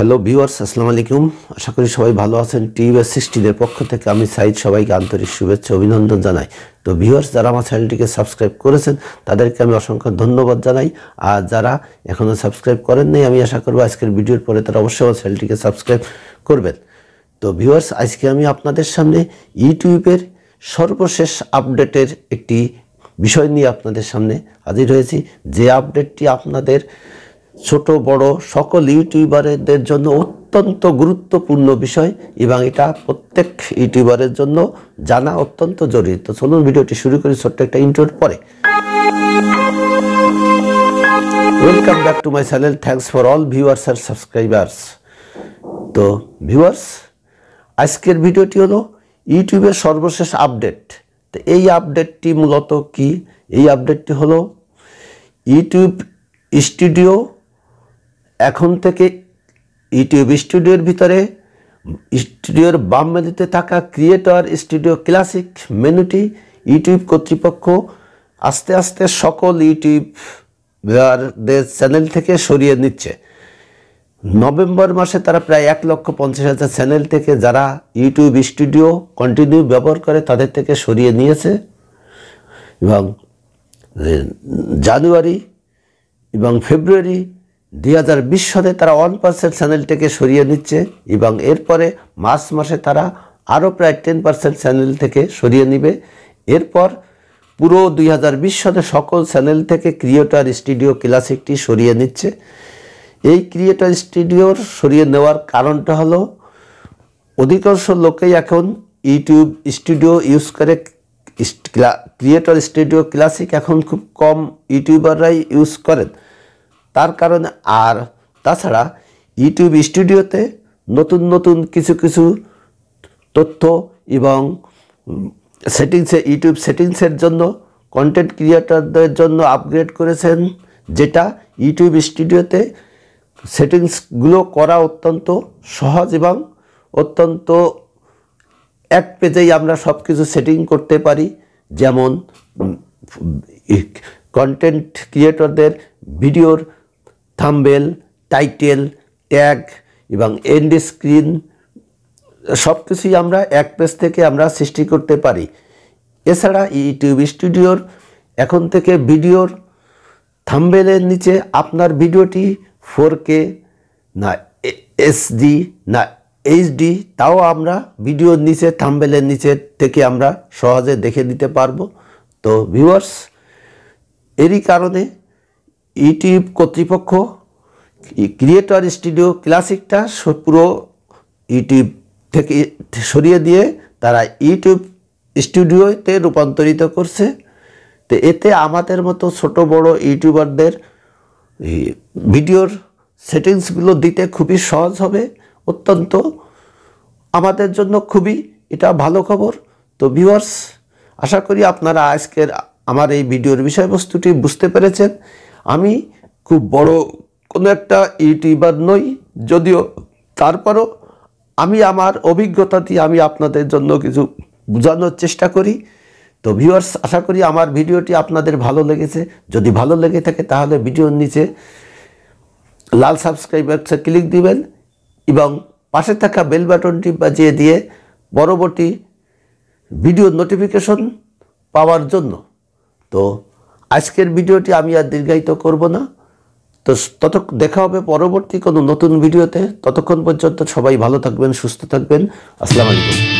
hello viewers আসসালামু আলাইকুম আশা করি সবাই ভালো আছেন টিভি সৃষ্টিদের পক্ষ থেকে আমি সাইদ সবাইকে আন্তরিক শুভেচ্ছা অভিনন্দন জানাই তো ভিউয়ার্স যারা আমার চ্যানেলটিকে সাবস্ক্রাইব করেছেন তাদেরকে আমি অসংখ্য ধন্যবাদ জানাই আর যারা এখনও সাবস্ক্রাইব করেন নাই আমি আশা করবো আজকের ভিডিওর পরে তারা অবশ্যই আমার চ্যানেলটিকে সাবস্ক্রাইব করবেন তো ভিউয়ার্স আজকে আমি আপনাদের সামনে ইউটিউবের সর্বশেষ আপডেটের একটি বিষয় নিয়ে আপনাদের সামনে হাজির হয়েছি যে আপডেটটি আপনাদের ছোট বড় সকল ইউটিউবারদের জন্য অত্যন্ত গুরুত্বপূর্ণ বিষয় এবং এটা প্রত্যেক ইউটিউবারের জন্য জানা অত্যন্ত জরুরি তো চলুন ভিডিওটি শুরু করি ছোট্ট একটা ইন্টার পরে welcome back to my channel thanks for all viewers আর সাবস্ক্রাইবার্স তো ভিউয়ার্স আজকের ভিডিওটি হলো ইউটিউবের সর্বশেষ আপডেট তো এই আপডেটটি মূলত কি এই আপডেটটি হলো ইউটিউব স্টুডিও এখন থেকে ইউটিউব স্টুডিওর ভিতরে স্টুডিওর বাম মেনুতে থাকা ক্রিয়েটর স্টুডিও ক্লাসিক মেনুটি ইউটিউব কর্তৃপক্ষ আস্তে আস্তে সকল ইউটিউবদের চ্যানেল থেকে সরিয়ে নিচ্ছে নভেম্বর মাসে তারা প্রায় এক লক্ষ পঞ্চাশ হাজার চ্যানেল থেকে যারা ইউটিউব স্টুডিও কন্টিনিউ ব্যবহার করে তাদের থেকে সরিয়ে নিয়েছে এবং জানুয়ারি এবং ফেব্রুয়ারি দুই সালে তারা ওয়ান পার্সেন্ট চ্যানেলটাকে সরিয়ে নিচ্ছে এবং এরপরে মার্চ মাসে তারা আরও প্রায় টেন পার্সেন্ট চ্যানেল থেকে সরিয়ে নিবে এরপর পুরো দুই সালে সকল চ্যানেল থেকে ক্রিয়েটার স্টুডিও ক্লাসিকটি সরিয়ে নিচ্ছে এই ক্রিয়েটার স্টুডিওর সরিয়ে নেওয়ার কারণটা হলো অধিকাংশ লোকেই এখন ইউটিউব স্টুডিও ইউজ করে ক্রিয়েটার স্টুডিও ক্লাসিক এখন খুব কম ইউটিউবাররাই ইউজ করেন তার কারণে আর তাছাড়া ইউটিউব স্টুডিওতে নতুন নতুন কিছু কিছু তথ্য এবং সেটিংসে ইউটিউব সেটিংসের জন্য কন্টেন্ট ক্রিয়েটারদের জন্য আপগ্রেড করেছেন যেটা ইউটিউব স্টুডিওতে সেটিংসগুলো করা অত্যন্ত সহজ এবং অত্যন্ত এক পেজেই আমরা সব কিছু সেটিং করতে পারি যেমন কন্টেন্ট ক্রিয়েটরদের ভিডিওর থাম্বেল টাইটেল ট্যাগ এবং এন্ড স্ক্রিন সব কিছুই আমরা এক পেজ থেকে আমরা সৃষ্টি করতে পারি এছাড়া ইউটিউব স্টুডিওর এখন থেকে ভিডিওর থাম্বেলের নিচে আপনার ভিডিওটি ফোর কে না এসডি না এইচডি তাও আমরা ভিডিওর নিচে থাম্বেলের নিচে থেকে আমরা সহজে দেখে দিতে পারবো তো ভিউয়ার্স এরই কারণে ইউটিউব কর্তৃপক্ষ ক্রিয়েটর স্টুডিও ক্লাসিকটা পুরো ইউটিউব থেকে সরিয়ে দিয়ে তারা ইউটিউব স্টুডিওতে রূপান্তরিত করছে তো এতে আমাদের মতো ছোট বড় ইউটিউবারদের ভিডিওর সেটিংসগুলো দিতে খুবই সহজ হবে অত্যন্ত আমাদের জন্য খুবই এটা ভালো খবর তো ভিউয়ার্স আশা করি আপনারা আজকের আমার এই ভিডিওর বিষয়বস্তুটি বুঝতে পেরেছেন আমি খুব বড় কোনো একটা ইউটিউবার নই যদিও তারপরও আমি আমার অভিজ্ঞতা দিয়ে আমি আপনাদের জন্য কিছু বোঝানোর চেষ্টা করি তো ভিউয়ার্স আশা করি আমার ভিডিওটি আপনাদের ভালো লেগেছে যদি ভালো লেগে থাকে তাহলে ভিডিওর নিচে লাল সাবস্ক্রাইবারসে ক্লিক দিবেন এবং পাশে থাকা বেল বাটনটি বাজিয়ে দিয়ে পরবর্তী ভিডিও নোটিফিকেশন পাওয়ার জন্য তো আজকের ভিডিওটি আমি আর দীর্ঘায়িত করব না তো তত দেখা হবে পরবর্তী কোনো নতুন ভিডিওতে ততক্ষণ পর্যন্ত সবাই ভালো থাকবেন সুস্থ থাকবেন আসসালামু আলাইকুম